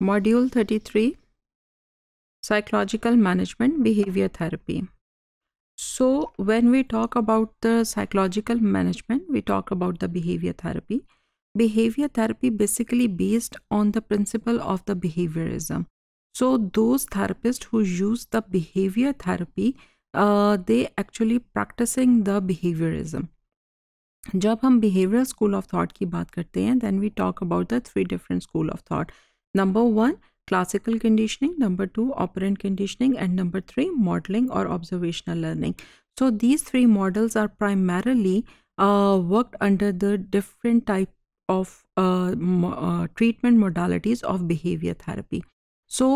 Module 33 Psychological Management Behavior Therapy. So, when we talk about the psychological management, we talk about the behavior therapy. Behavior therapy basically based on the principle of the behaviorism. So, those therapists who use the behavior therapy, uh, they actually practicing the behaviorism. जब हम behaviour school of thought की बात करते हैं then we talk about the three different school of thought number one classical conditioning number two operant conditioning and number three modelling और observational learning so these three models are primarily work under the different type of treatment modalities of behaviour therapy so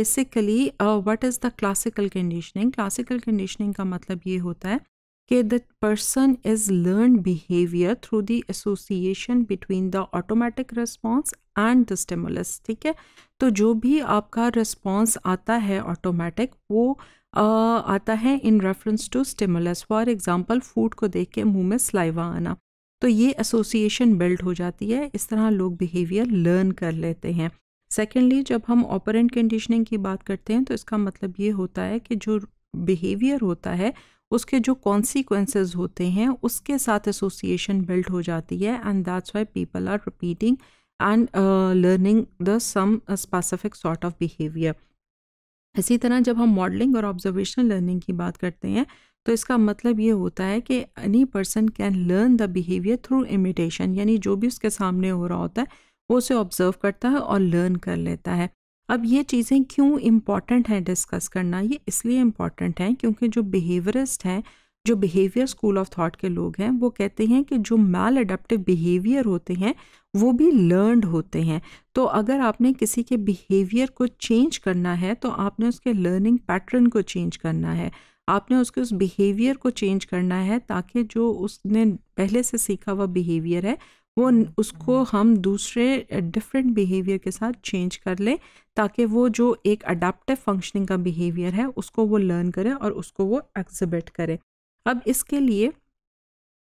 basically what is the classical conditioning classical conditioning का मतलब ये होता है कि the person is learn behaviour through the association between the automatic response and the stimulus ठीक है तो जो भी आपका रिस्पॉन्स आता है ऑटोमेटिक वो uh, आता है in reference to stimulus for example food को देख के मुंह में स्लाइवा आना तो ये एसोसिएशन बिल्ड हो जाती है इस तरह लोग बिहेवियर लर्न कर लेते हैं सेकेंडली जब हम ऑपरेंट कंडीशनिंग की बात करते हैं तो इसका मतलब ये होता है कि जो बिहेवियर होता है उसके जो कॉन्सिक्वेंसेज होते हैं उसके साथ एसोसिएशन बिल्ड हो जाती है and that's why people are repeating and learning the some specific sort of behaviour इसी तरह जब हम मॉडलिंग और ऑब्जर्वेशनल लर्निंग की बात करते हैं तो इसका मतलब ये होता है कि any person can learn the behaviour through imitation यानी जो भी उसके सामने हो रहा होता है वो उसे ऑब्जर्व करता है और लर्न कर लेता है अब ये चीज़ें क्यों इम्पॉर्टेंट हैं डिस्कस करना ये इसलिए इम्पॉर्टेंट हैं क्योंकि जो बिहेवियरिस्ट हैं जो बिहेवियर स्कूल ऑफ थॉट के लोग हैं वो कहते हैं कि जो मैल अडेप्टिव बिहेवियर होते हैं वो भी लर्नड होते हैं तो अगर आपने किसी के बिहेवियर को चेंज करना है तो आपने उसके लर्निंग पैटर्न को चेंज करना है आपने उसके उस बिहेवियर को चेंज करना है ताकि जो उसने पहले से सीखा हुआ बिहेवियर है वो उसको हम दूसरे डिफरेंट बिहेवियर के साथ चेंज कर लें ताकि वो जो एक अडाप्टिव फंक्शनिंग का बिहेवियर है उसको वो लर्न करें और उसको वो एग्जिबिट करें अब इसके लिए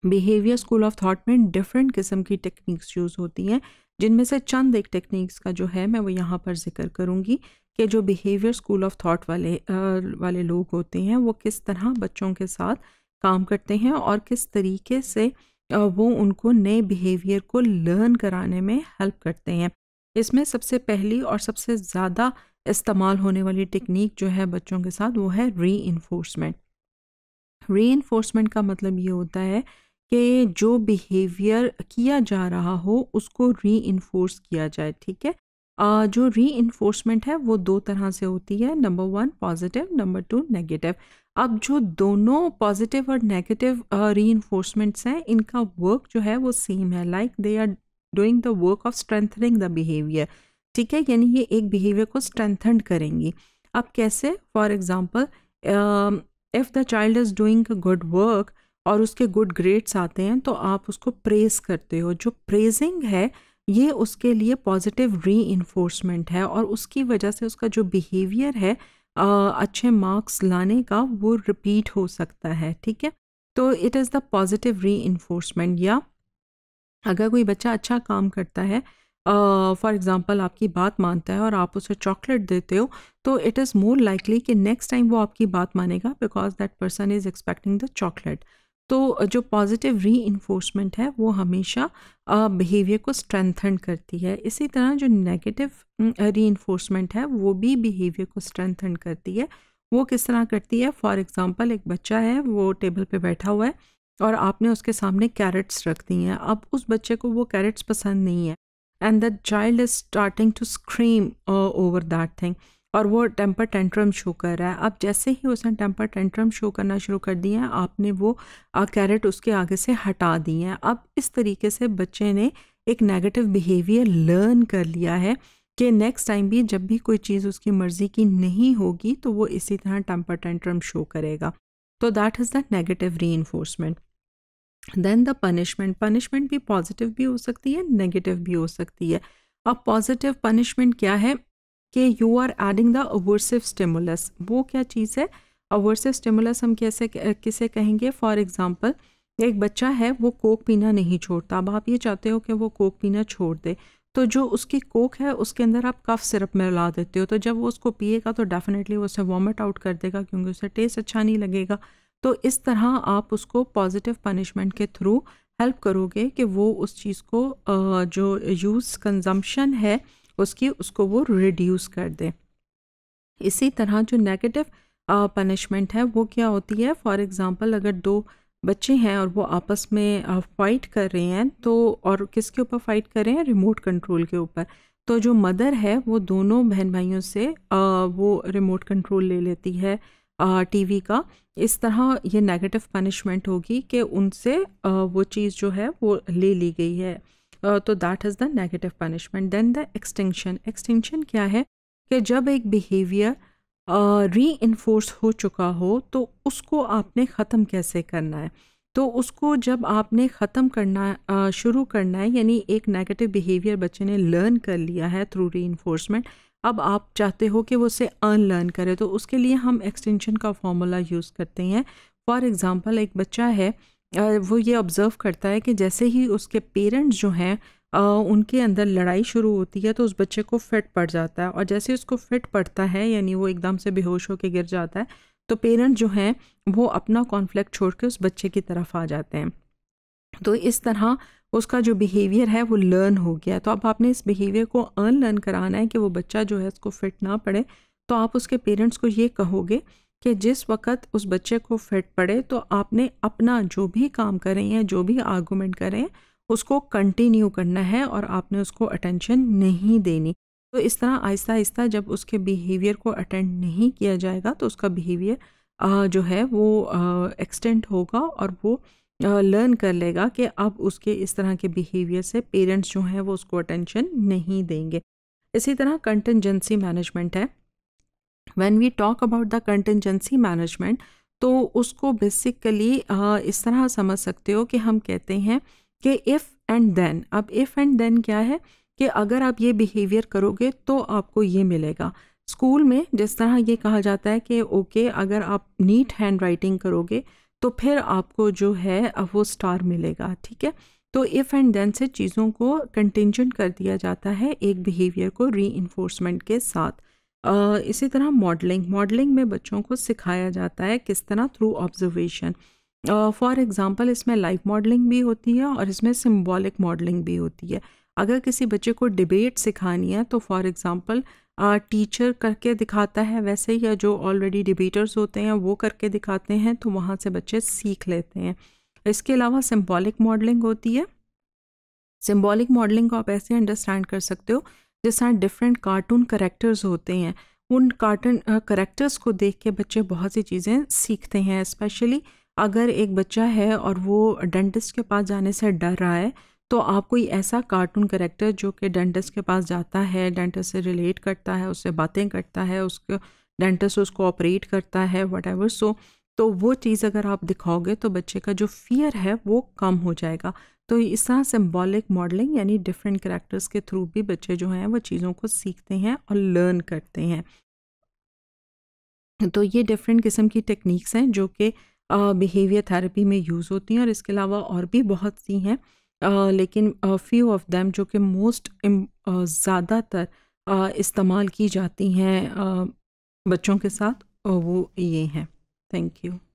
बिहेवियर स्कूल ऑफ थॉट में डिफरेंट किस्म की टेक्निक्स यूज़ होती हैं जिनमें से चंद एक टेक्निक्स का जो है मैं वो यहाँ पर जिक्र करूँगी कि जो बिहेवियर स्कूल ऑफ थॉट वाले आ, वाले लोग होते हैं वो किस तरह बच्चों के साथ काम करते हैं और किस तरीके से वो उनको नए बिहेवियर को लर्न कराने में हेल्प करते हैं इसमें सबसे पहली और सबसे ज़्यादा इस्तेमाल होने वाली टेक्निक जो है बच्चों के साथ वो है री इन्फोर्समेंट री इन्फोर्समेंट का मतलब ये होता है कि जो बिहेवियर किया जा रहा हो उसको री इन्फोर्स किया जाए ठीक है जो री है वो दो तरह से होती है number one positive number two negative अब जो दोनों पॉजिटिव और नेगेटिव री हैं इनका वर्क जो है वो सेम है like they are doing the work of strengthening the behaviour ठीक है यानी ये एक बिहेवियर को स्ट्रेंथन करेंगी अब कैसे for example if the child is doing good work और उसके गुड ग्रेड्स आते हैं तो आप उसको प्रेज़ करते हो जो प्रेजिंग है ये उसके लिए पॉजिटिव री है और उसकी वजह से उसका जो बिहेवियर है आ, अच्छे मार्क्स लाने का वो रिपीट हो सकता है ठीक है तो इट इज़ द पॉजिटिव री या अगर कोई बच्चा अच्छा काम करता है फॉर uh, एग्ज़ाम्पल आपकी बात मानता है और आप उसे चॉकलेट देते हो तो इट इज़ मोर लाइकली कि नेक्स्ट टाइम वो आपकी बात मानेगा because that person is expecting the chocolate तो जो पॉजिटिव री है वो हमेशा बिहेवियर को स्ट्रेंथन करती है इसी तरह जो नेगेटिव री है वो भी बिहेवियर को स्ट्रेंथन करती है वो किस तरह करती है फॉर एग्ज़ाम्पल एक बच्चा है वो टेबल पे बैठा हुआ है और आपने उसके सामने कैरेट्स रख दी हैं अब उस बच्चे को वो कैरेट्स पसंद नहीं है and the child is starting to scream over that thing और वो टेम्पर टेंट्रम शो कर रहा है अब जैसे ही उसने टेम्पर टेंट्रम शो करना शुरू कर दिया है आपने वो कैरेट उसके आगे से हटा दी है अब इस तरीके से बच्चे ने एक नेगेटिव बिहेवियर लर्न कर लिया है कि नेक्स्ट टाइम भी जब भी कोई चीज़ उसकी मर्ज़ी की नहीं होगी तो वो इसी तरह टेम्पर टेंट्रम शो करेगा तो that is the negative reinforcement then the punishment punishment भी पॉजिटिव भी हो सकती है नेगेटिव भी हो सकती है अब पॉजिटिव पनिशमेंट क्या है कि you are adding the aversive stimulus वो क्या चीज़ है अवर्सिव स्टिमुलस हम कैसे किसे कहेंगे फॉर एग्ज़ाम्पल एक बच्चा है वो कोक पीना नहीं छोड़ता अब आप ये चाहते हो कि वो कोक पीना छोड़ दे तो जो उसकी कोक है उसके अंदर आप कफ सिरप में ला देते हो तो जब वो उसको पिएगा तो डेफिनेटली वो उसे वॉमिट आउट कर देगा क्योंकि उसे टेस्ट अच्छा नहीं लगेगा तो इस तरह आप उसको पॉजिटिव पनिशमेंट के थ्रू हेल्प करोगे कि वो उस चीज़ को जो यूज़ कंजम्पशन है उसकी उसको वो रिड्यूस कर दे इसी तरह जो नेगेटिव पनिशमेंट है वो क्या होती है फॉर एग्ज़ाम्पल अगर दो बच्चे हैं और वो आपस में फ़ाइट कर रहे हैं तो और किसके ऊपर फ़ाइट कर रहे हैं रिमोट कंट्रोल के ऊपर तो जो मदर है वो दोनों बहन भाइयों से वो रिमोट कंट्रोल ले लेती है टीवी का इस तरह ये नेगेटिव पनिशमेंट होगी कि उनसे वो चीज़ जो है वो ले ली गई है तो that is the negative punishment then the extinction extinction क्या है कि जब एक बिहेवियर री इन्फोर्स हो चुका हो तो उसको आपने ख़त्म कैसे करना है तो उसको जब आपने ख़त्म करना शुरू करना है यानी एक नेगेटिव बिहेवियर बच्चे ने लर्न कर लिया है थ्रू री इन्फोर्समेंट अब आप चाहते हो कि वो उसे अनलर्न करे तो उसके लिए हम एक्सटेंशन का फॉर्मूला यूज़ करते हैं फॉर एग्ज़ाम्पल एक बच्चा है वो ये ऑब्ज़र्व करता है कि जैसे ही उसके पेरेंट्स जो हैं उनके अंदर लड़ाई शुरू होती है तो उस बच्चे को फिट पड़ जाता है और जैसे उसको फिट पड़ता है यानी वो एकदम से बेहोश होकर गिर जाता है तो पेरेंट जो हैं वो अपना कॉन्फ्लिक्ट छोड़ के उस बच्चे की तरफ आ जाते हैं तो इस तरह उसका जो बिहेवियर है वो लर्न हो गया तो अब आपने इस बिहेवियर को अनलर्न कराना है कि वो बच्चा जो है उसको फिट ना पड़े तो आप उसके पेरेंट्स को ये कहोगे कि जिस वक्त उस बच्चे को फिट पड़े तो आपने अपना जो भी काम करें या जो भी आर्गूमेंट करें उसको कंटिन्यू करना है और आपने उसको अटेंशन नहीं देनी तो इस तरह आहिस्ता आहिस्ता जब उसके बिहेवियर को अटेंड नहीं किया जाएगा तो उसका बिहेवियर जो है वो एक्सटेंड होगा और वो लर्न कर लेगा कि अब उसके इस तरह के बिहेवियर से पेरेंट्स जो हैं वो उसको अटेंशन नहीं देंगे इसी तरह कंटेंजेंसी मैनेजमेंट है when we talk about the contingency management तो उसको बेसिकली इस तरह समझ सकते हो कि हम कहते हैं कि इफ़ एंड देन अब इफ़ एंड देन क्या है कि अगर आप ये बिहेवियर करोगे तो आपको ये मिलेगा स्कूल में जिस तरह ये कहा जाता है कि ओके अगर आप नीट हैंड राइटिंग करोगे तो फिर आपको जो है वो स्टार मिलेगा ठीक है तो इफ़ एंड देन से चीज़ों को कंटिजेंट कर दिया जाता है एक बिहेवियर को री के साथ इसी तरह मॉडलिंग मॉडलिंग में बच्चों को सिखाया जाता है किस तरह थ्रू ऑब्जर्वेशन फॉर एग्ज़ाम्पल इसमें लाइव मॉडलिंग भी होती है और इसमें सिम्बॉलिक मॉडलिंग भी होती है अगर किसी बच्चे को डिबेट सिखानी है तो फॉर एग्ज़ाम्पल टीचर करके दिखाता है वैसे या जो ऑलरेडी डिबेटर्स होते हैं वो करके दिखाते हैं तो वहाँ से बच्चे सीख लेते हैं इसके अलावा सिम्बॉलिक मॉडलिंग होती है सिम्बॉलिक मॉडलिंग को आप ऐसे अंडरस्टैंड कर सकते हो जिस तरह डिफरेंट कार्टून करेक्टर्स होते हैं उन कार्टून करेक्टर्स को देख के बच्चे बहुत सी चीज़ें सीखते हैं स्पेशली अगर एक बच्चा है और वो डेंटिस्ट के पास जाने से डर रहा है तो आप कोई ऐसा कार्टून करेक्टर जो कि डेंटिस्ट के पास जाता है डेंटिस्ट से रिलेट करता है उससे बातें करता है उसको डेंटिस्ट उसको ऑपरेट करता है वट एवर सो तो वो चीज़ अगर आप दिखाओगे तो बच्चे का जो फियर है वो कम हो जाएगा तो इस तरह सिम्बॉलिक मॉडलिंग यानी डिफरेंट करेक्टर्स के थ्रू भी बच्चे जो हैं वो चीज़ों को सीखते हैं और लर्न करते हैं तो ये डिफरेंट किस्म की टेक्निक्स हैं जो कि बिहेवियर थेरेपी में यूज़ होती हैं और इसके अलावा और भी बहुत सी हैं लेकिन फ्यू ऑफ देम जो कि मोस्ट ज़्यादातर इस्तेमाल की जाती हैं बच्चों के साथ वो ये हैं थैंक यू